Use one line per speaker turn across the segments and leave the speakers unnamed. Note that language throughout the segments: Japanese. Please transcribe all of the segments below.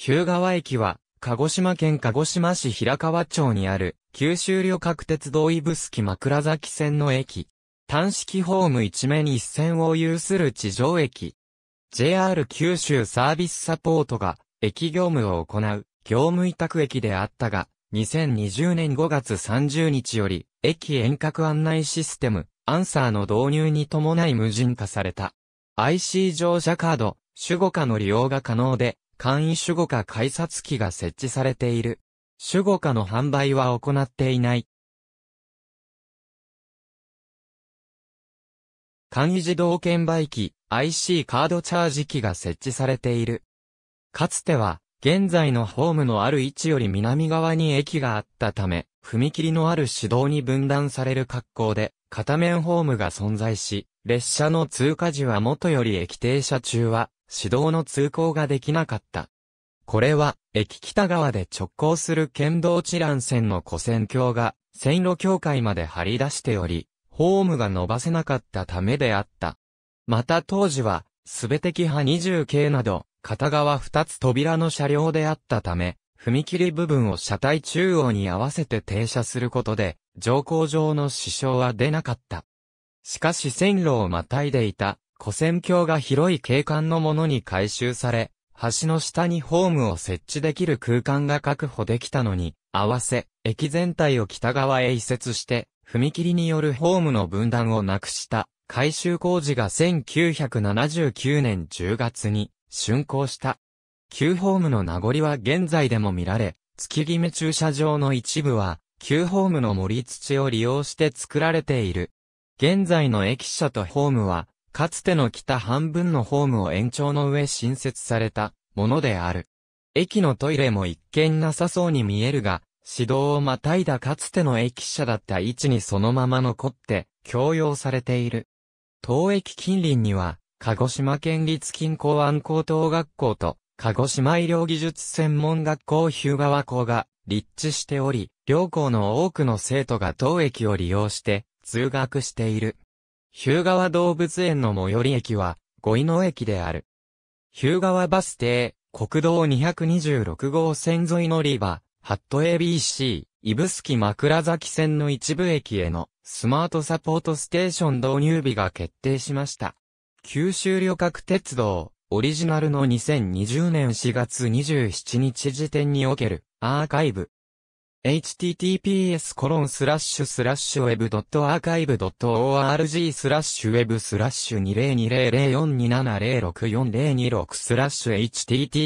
日向川駅は、鹿児島県鹿児島市平川町にある、九州旅客鉄道スキ枕崎線の駅。単式ホーム一面一線を有する地上駅。JR 九州サービスサポートが、駅業務を行う、業務委託駅であったが、2020年5月30日より、駅遠隔案内システム、アンサーの導入に伴い無人化された。IC 乗車カード、守護課の利用が可能で、簡易守護課改札機が設置されている。守護課の販売は行っていない。簡易自動券売機 IC カードチャージ機が設置されている。かつては、現在のホームのある位置より南側に駅があったため、踏切のある市道に分断される格好で、片面ホームが存在し、列車の通過時は元より駅停車中は、指導の通行ができなかった。これは、駅北側で直行する県道地覧線の古線橋が、線路境界まで張り出しており、ホームが伸ばせなかったためであった。また当時は、すべてキハ20系など、片側2つ扉の車両であったため、踏切部分を車体中央に合わせて停車することで、乗降上の支障は出なかった。しかし線路をまたいでいた古戦橋が広い景観のものに改修され、橋の下にホームを設置できる空間が確保できたのに、合わせ、駅全体を北側へ移設して、踏切によるホームの分断をなくした改修工事が1979年10月に竣工した。旧ホームの名残は現在でも見られ、月決め駐車場の一部は、旧ホームの森土を利用して作られている。現在の駅舎とホームは、かつての北半分のホームを延長の上新設されたものである。駅のトイレも一見なさそうに見えるが、指導をまたいだかつての駅舎だった位置にそのまま残って強要されている。当駅近隣には、鹿児島県立近郊安高等学校と、鹿児島医療技術専門学校日向和校が立地しており、両校の多くの生徒が当駅を利用して通学している。日向川動物園の最寄り駅は、五井野駅である。日向川バス停、国道226号線沿い乗り場、ハット ABC、イブスキ枕崎線の一部駅へのスマートサポートステーション導入日が決定しました。九州旅客鉄道、オリジナルの2020年4月27日時点におけるアーカイブ、https://web.archive.org スラッシュ web スラッシュ20200427064026スラッシュ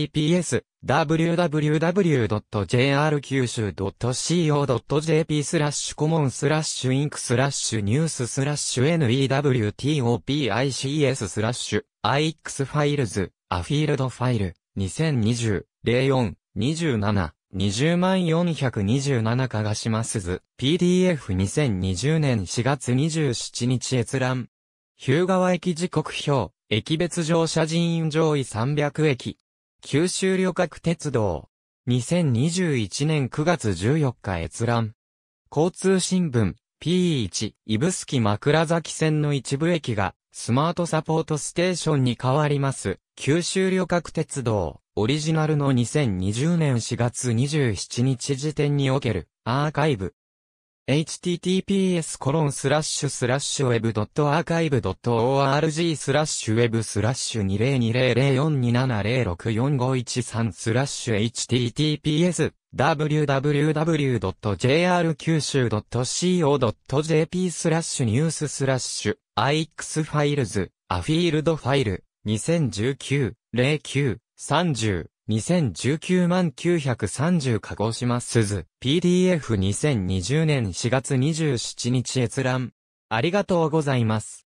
https www.jr 九州 .co.jp スラッシュコモンスラッシュインクスラッシュニューススラッシュ newtopics スラッシュ ix ファイルズアフィールドファイル2020 04 27 20万427かがしますず、PDF2020 年4月27日閲覧。日向川駅時刻表、駅別乗車人員上位300駅。九州旅客鉄道。2021年9月14日閲覧。交通新聞、P1、スキ枕崎線の一部駅がスマートサポートステーションに変わります。九州旅客鉄道、オリジナルの2020年4月27日時点における、アーカイブ。https コロンスラッシュスラッシュ web.archive.org スラッシュ web スラッシュ20200427064513スラッシュ https www.jr 九州 .co.jp スラッシュニューススラッシュ ix ファイルズアフィールドファイル2019 09 30 2019万930鹿児島鈴 PDF2020 年4月27日閲覧ありがとうございます。